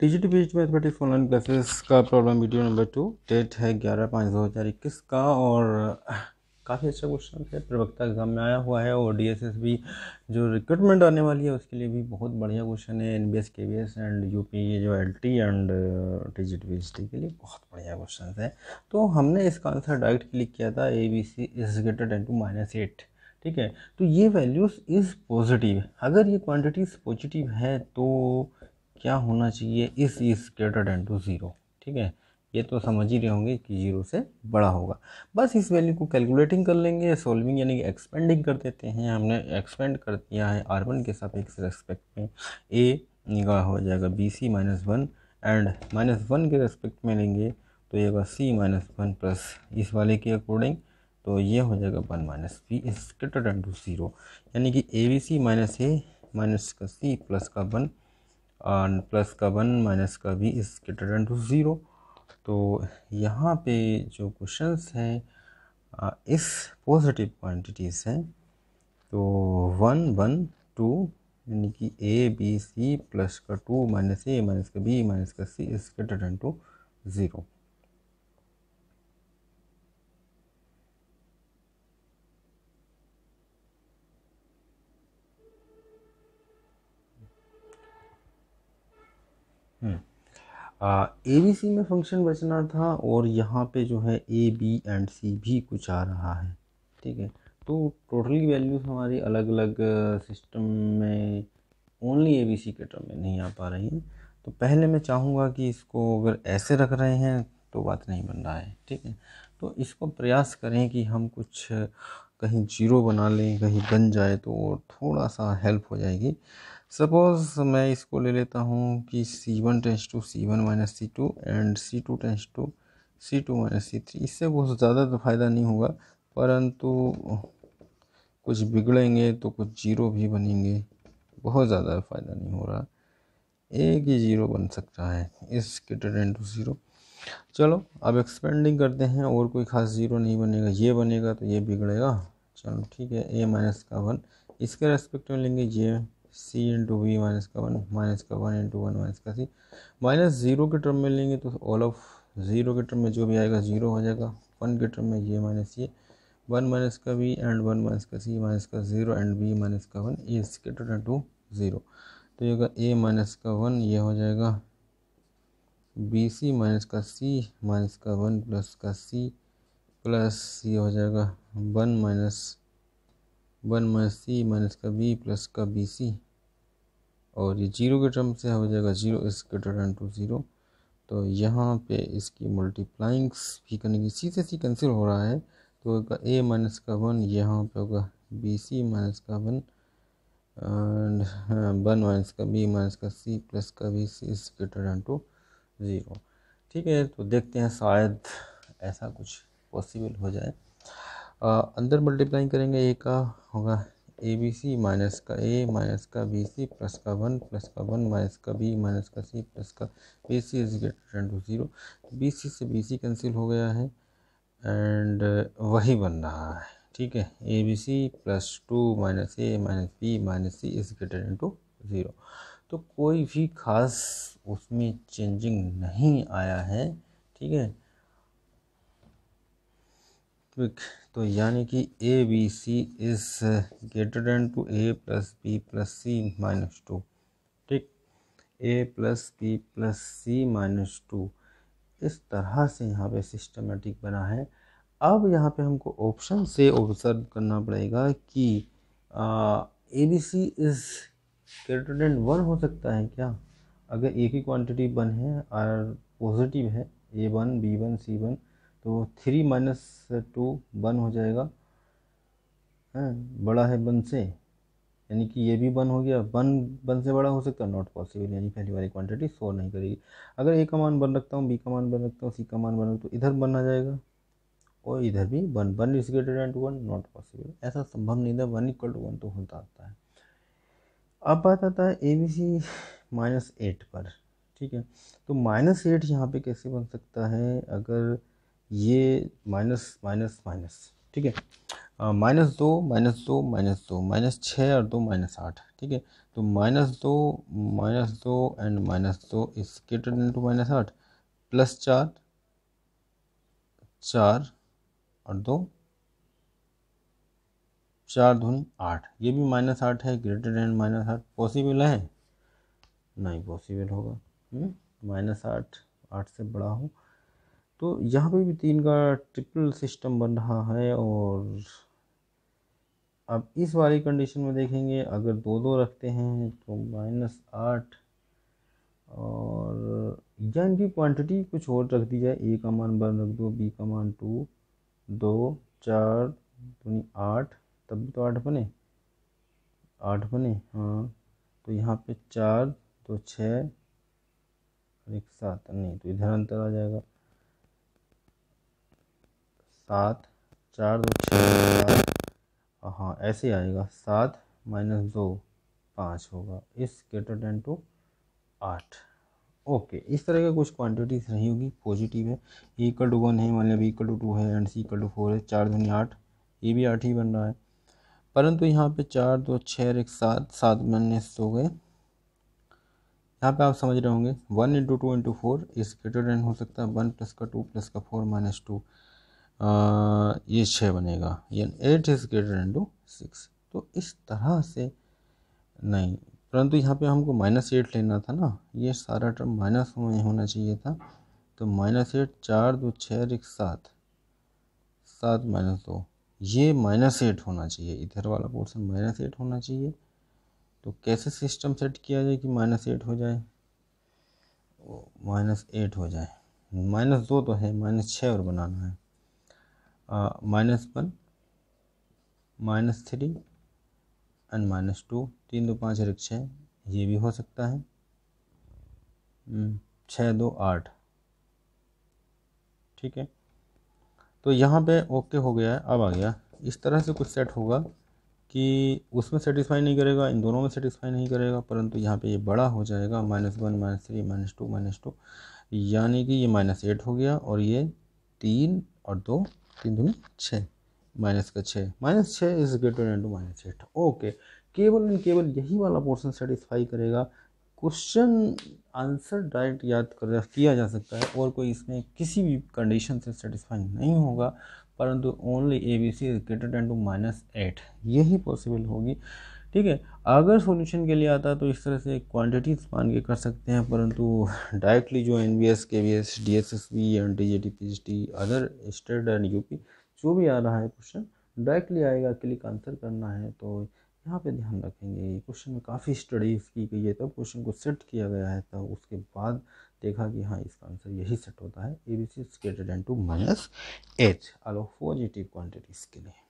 T based mathematics online classes का problem video number two date है ग्यारह पाँच दो हज़ार इक्कीस का और काफ़ी अच्छा क्वेश्चन है प्रवक्ता एग्जाम में आया हुआ है और डी एस एस भी जो रिक्रूटमेंट आने वाली है उसके लिए भी बहुत बढ़िया क्वेश्चन है N B S K B S and U P ये जो L T and T G T S T के लिए बहुत बढ़िया क्वेश्चन है तो हमने इसका आंसर डायरेक्ट क्लिक किया था A B C is greater than to minus eight ठीक है तो ये वैल्यूज़ इज़ पॉजिटिव अगर ये क्वान्टिटीज़ पॉजिटिव है तो क्या होना चाहिए इस is greater than to zero ठीक है ये तो समझ ही रहे होंगे कि जीरो से बड़ा होगा बस इस वैल्यू को कैलकुलेटिंग कर लेंगे सॉल्विंग यानी कि एक्सपेंडिंग कर देते हैं हमने एक्सपेंड कर दिया है आर वन के सापेक्ष रेस्पेक्ट में ए निगाह हो जाएगा B C minus one and minus one के रेस्पेक्ट में लेंगे तो ये होगा सी माइनस वन प्लस इस वाले के अकॉर्डिंग तो ये हो जाएगा one minus B is greater to zero यानी कि A B C minus A minus का सी प्लस का वन एंड प्लस का वन माइनस का B is greater than to zero तो यहाँ पे जो क्वेश्चंस हैं uh, इस पॉजिटिव क्वान्टिटीज हैं तो वन वन टू यानी कि ए बी सी प्लस का टू माइनस ए माइनस का बी माइनस का C is greater than to zero A B C में फंक्शन बचना था और यहाँ पे जो है ए बी एंड सी भी कुछ आ रहा है ठीक है तो टोटली वैल्यूज़ हमारी अलग अलग सिस्टम में ओनली ए बी सी के टर्म में नहीं आ पा रही हैं तो पहले मैं चाहूँगा कि इसको अगर ऐसे रख रहे हैं तो बात नहीं बन रहा है ठीक है तो इसको प्रयास करें कि हम कुछ कहीं जीरो बना लें कहीं बन जाए तो थोड़ा सा हेल्प हो जाएगी सपोज मैं इसको ले लेता हूँ कि C one tends to C one minus C two and C two tends to C two minus C three इससे बहुत ज़्यादा तो फ़ायदा नहीं होगा परंतु कुछ बिगड़ेंगे तो कुछ जीरो भी बनेंगे बहुत ज़्यादा फ़ायदा नहीं हो रहा एक ही जीरो बन सकता है इस ग्रेटर टू ज़ीरो चलो अब एक्सपेंडिंग करते हैं और कोई ख़ास ज़ीरो नहीं बनेगा ये बनेगा तो ये बिगड़ेगा चलो ठीक है ए माइनस का वन इसके रेस्पेक्ट में लेंगे ये सी इंटू वी माइनस का वन माइनस का वन इंटू वन माइनस का सी माइनस ज़ीरो के टर्म में लेंगे तो ऑल ऑफ ज़ीरो के टर्म में जो भी आएगा ज़ीरो हो जाएगा वन के टर्म में ये माइनस ये वन माइनस का वी एंड वन माइनस का सी माइनस का ज़ीरो एंड बी माइनस का वन ए इसके टर्म टू ज़ीरो तो ये होगा ए माइनस का वन ये हो जाएगा बी सी माइनस का सी माइनस का वन प्लस का सी प्लस ये हो जाएगा one minus one minus C minus का बी प्लस का बी सी और ये जीरो के टर्म से हो जाएगा जीरो इस ग्रेटर दैन टू ज़ीरो तो यहाँ पे इसकी मल्टीप्लाइंग्स भी करेंगे सीधे सी कैंसिल हो रहा है तो होगा ए माइनस का वन यहाँ पे होगा बी सी माइनस का वन एंड वन माइनस का बी माइनस का सी प्लस का बी सी इस ग्रेटर दैन टू ज़ीरो ठीक है तो देखते हैं शायद ऐसा कुछ पॉसिबल हो जाए आ, अंदर मल्टीप्लाइंग करेंगे ए का होगा ए बी सी माइनस का ए माइनस का बी सी प्लस का वन प्लस का वन माइनस का बी माइनस का सी प्लस का B C is greater to zero B C से बी सी कैंसिल हो गया है एंड uh, वही बन रहा है ठीक है A B C plus two minus A minus B minus C is greater to zero तो कोई भी खास उसमें चेंजिंग नहीं आया है ठीक है वास्तविक तो यानी कि A B C is greater than to A plus B plus C minus two ठीक A plus B plus C minus two इस तरह से यहाँ पे सिस्टमेटिक बना है अब यहाँ पे हमको ऑप्शन से ऑब्जर्व करना पड़ेगा कि A B C is greater than one हो सकता है क्या अगर एक ही क्वांटिटी वन है और पॉजिटिव है A one B one C one तो थ्री माइनस टू वन हो जाएगा है हाँ, बड़ा है वन से यानी कि ये भी वन हो गया वन वन से बड़ा हो सकता है नॉट पॉसिबल यानी पहली वाली क्वांटिटी सो नहीं करेगी अगर ए का मान वन रखता हूँ बी का मान वन रखता हूँ सी का मान वन रखता हूँ तो इधर बन आ जाएगा और इधर भी one one is greater and one not possible ऐसा संभव नहीं था वन इक्वल टू वन तो होता आता है अब बात आता है A B C minus eight पर ठीक है तो माइनस एट यहाँ पर कैसे बन सकता है अगर ये माइनस माइनस माइनस ठीक है माइनस दो माइनस दो माइनस दो माइनस छः और दो माइनस आठ ठीक है तो माइनस दो माइनस दो एंड माइनस दो is greater than to minus आठ प्लस चार चार और दो चार धुन आठ ये भी माइनस आठ है ग्रेटर देन माइनस आठ पॉसिबल है नहीं पॉसिबल होगा हम्म, माइनस आठ आठ से बड़ा हो तो यहाँ पे भी तीन का ट्रिपल सिस्टम बन रहा है और अब इस वाली कंडीशन में देखेंगे अगर दो दो रखते हैं तो माइनस आठ और या इनकी क्वांटिटी कुछ और रख दी जाए ए का मान वन रख दो बी का मान टू दो चार दूनी आठ तब भी तो आठ बने आठ बने हाँ तो यहाँ पे चार दो छः और एक सात नहीं तो इधर अंतर आ जाएगा सात चार दो छः हाँ ऐसे आएगा सात माइनस दो पाँच होगा इस ग्रेटर देन टू आठ ओके इस तरह के कुछ क्वांटिटीज़ रही होगी पॉजिटिव है इक्वल टू वन है मान लिया इक्वल टू टू है and C equal to four है चार धनी आठ ये भी आठ ही बन रहा है परंतु यहाँ पे चार दो छः एक सात सात माइनस हो गए यहाँ पे आप समझ रहे होंगे one into two into four is greater than हो सकता है वन प्लस का टू प्लस का फोर माइनस टू ये छः बनेगा यानी eight is greater than to six तो इस तरह से नहीं परंतु यहाँ पे हमको माइनस एट लेना था ना ये सारा टर्म माइनस में होना चाहिए था तो माइनस एट चार दो छः और एक सात सात माइनस दो ये माइनस एट होना चाहिए इधर वाला पोर्सन माइनस एट होना चाहिए तो कैसे सिस्टम सेट किया जाए कि माइनस एट हो जाए माइनस एट हो जाए माइनस दो तो है माइनस छः और बनाना है minus one minus three and minus two तीन दो पाँच एक छः ये भी हो सकता है हम्म, छः दो आठ ठीक है तो यहाँ पे ओके हो गया है अब आ गया इस तरह से कुछ सेट होगा कि उसमें सेटिस्फाई नहीं करेगा इन दोनों में सेटिस्फाई नहीं करेगा परंतु यहाँ पे ये बड़ा हो जाएगा minus one minus three minus two minus two यानी कि ये माइनस एट हो गया और ये तीन और दो तीन दूनी छः माइनस का छः माइनस छः is greater than to minus eight okay केवल एंड केवल यही वाला पोर्सन सेटिस्फाई करेगा क्वेश्चन आंसर डायरेक्ट याद कर किया जा सकता है और कोई इसमें किसी भी कंडीशन से सेटिस्फाई नहीं होगा परंतु only A B C is greater than to minus eight यही पॉसिबल होगी ठीक है अगर सॉल्यूशन के लिए आता है तो इस तरह से क्वांटिटीज मान के कर सकते हैं परंतु डायरेक्टली जो N B S K B S D S S B N D J T P H T other state and UP जो भी आ रहा है क्वेश्चन डायरेक्टली आएगा क्लिक आंसर करना है तो यहाँ पे ध्यान रखेंगे क्वेश्चन में काफ़ी स्टडीज की गई है तब क्वेश्चन को सेट किया गया है तब उसके बाद देखा कि हाँ इसका आंसर यही सेट होता है ए बी सी स्केटेड एंड टू माइनस एच अलो पॉजिटिव क्वान्टिटीज़ के लिए